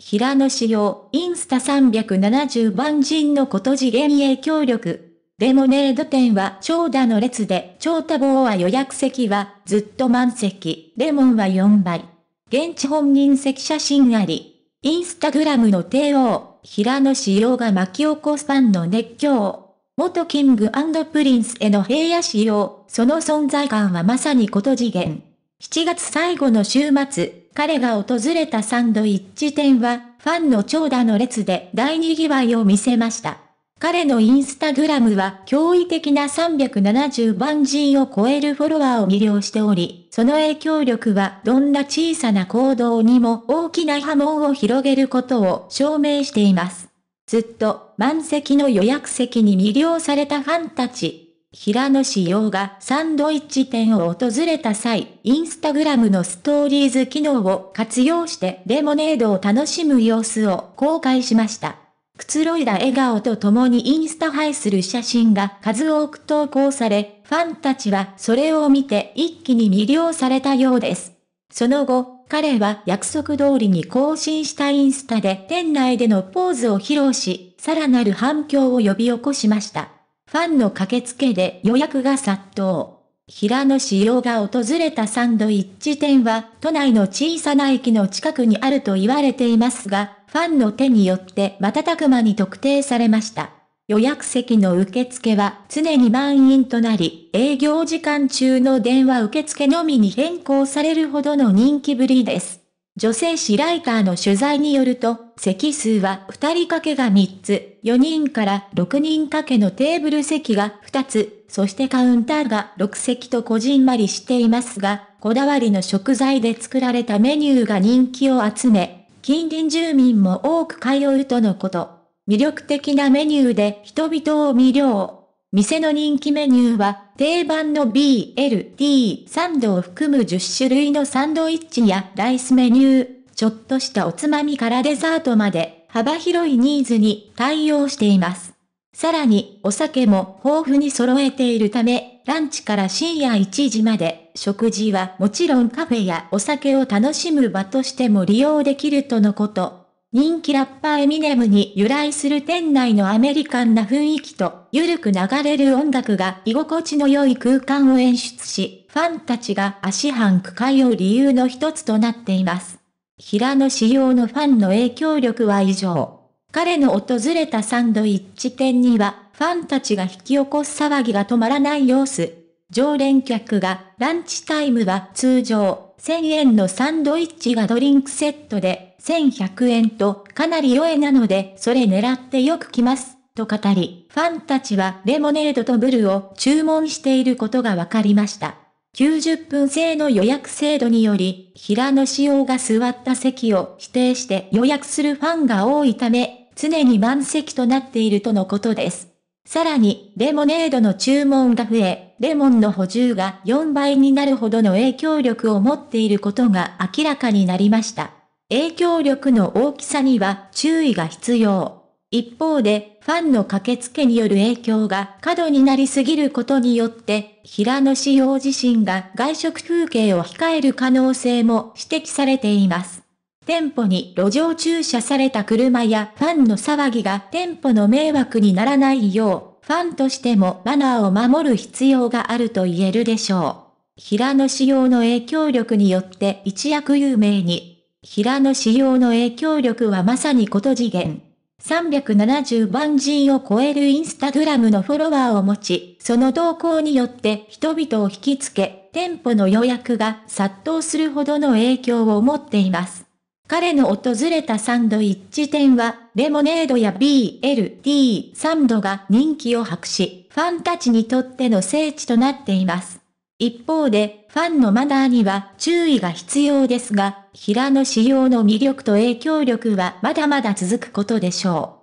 平野紫耀、インスタ370番人のこと次元へ協力。レモネード店は長蛇の列で、長多忙は予約席はずっと満席、レモンは4倍。現地本人席写真あり。インスタグラムの帝王、平野紫耀が巻き起こすファンの熱狂。元キングプリンスへの平野紫耀、その存在感はまさにこと次元。7月最後の週末、彼が訪れたサンドイッチ店は、ファンの長蛇の列で大にぎわいを見せました。彼のインスタグラムは驚異的な370万人を超えるフォロワーを魅了しており、その影響力はどんな小さな行動にも大きな波紋を広げることを証明しています。ずっと満席の予約席に魅了されたファンたち。平野紫耀がサンドイッチ店を訪れた際、インスタグラムのストーリーズ機能を活用してレモネードを楽しむ様子を公開しました。くつろいだ笑顔と共にインスタ映えする写真が数多く投稿され、ファンたちはそれを見て一気に魅了されたようです。その後、彼は約束通りに更新したインスタで店内でのポーズを披露し、さらなる反響を呼び起こしました。ファンの駆けつけで予約が殺到。平野志陽が訪れたサンドイッチ店は、都内の小さな駅の近くにあると言われていますが、ファンの手によって瞬く間に特定されました。予約席の受付は常に満員となり、営業時間中の電話受付のみに変更されるほどの人気ぶりです。女性誌ライターの取材によると、席数は2人掛けが3つ、4人から6人掛けのテーブル席が2つ、そしてカウンターが6席とこじんまりしていますが、こだわりの食材で作られたメニューが人気を集め、近隣住民も多く通うとのこと。魅力的なメニューで人々を魅了。店の人気メニューは、定番の BLT サンドを含む10種類のサンドイッチやライスメニュー、ちょっとしたおつまみからデザートまで、幅広いニーズに対応しています。さらに、お酒も豊富に揃えているため、ランチから深夜1時まで、食事はもちろんカフェやお酒を楽しむ場としても利用できるとのこと。人気ラッパーエミネムに由来する店内のアメリカンな雰囲気と、ゆるく流れる音楽が居心地の良い空間を演出し、ファンたちが足半区会を理由の一つとなっています。平野仕様のファンの影響力は以上。彼の訪れたサンドイッチ店には、ファンたちが引き起こす騒ぎが止まらない様子。常連客が、ランチタイムは通常、1000円のサンドイッチがドリンクセットで、1100円とかなり良いなので、それ狙ってよく来ます。と語り、ファンたちはレモネードとブルを注文していることが分かりました。90分制の予約制度により、平野仕様が座った席を指定して予約するファンが多いため、常に満席となっているとのことです。さらに、レモネードの注文が増え、レモンの補充が4倍になるほどの影響力を持っていることが明らかになりました。影響力の大きさには注意が必要。一方で、ファンの駆けつけによる影響が過度になりすぎることによって、平野志陽自身が外食風景を控える可能性も指摘されています。店舗に路上駐車された車やファンの騒ぎが店舗の迷惑にならないよう、ファンとしてもマナーを守る必要があると言えるでしょう。平野志陽の影響力によって一躍有名に平野紫耀の影響力はまさにこと次元。370万人を超えるインスタグラムのフォロワーを持ち、その動向によって人々を引きつけ、店舗の予約が殺到するほどの影響を持っています。彼の訪れたサンドイッチ店は、レモネードや BLT サンドが人気を博し、ファンたちにとっての聖地となっています。一方で、ファンのマナーには注意が必要ですが、平野仕様の魅力と影響力はまだまだ続くことでしょう。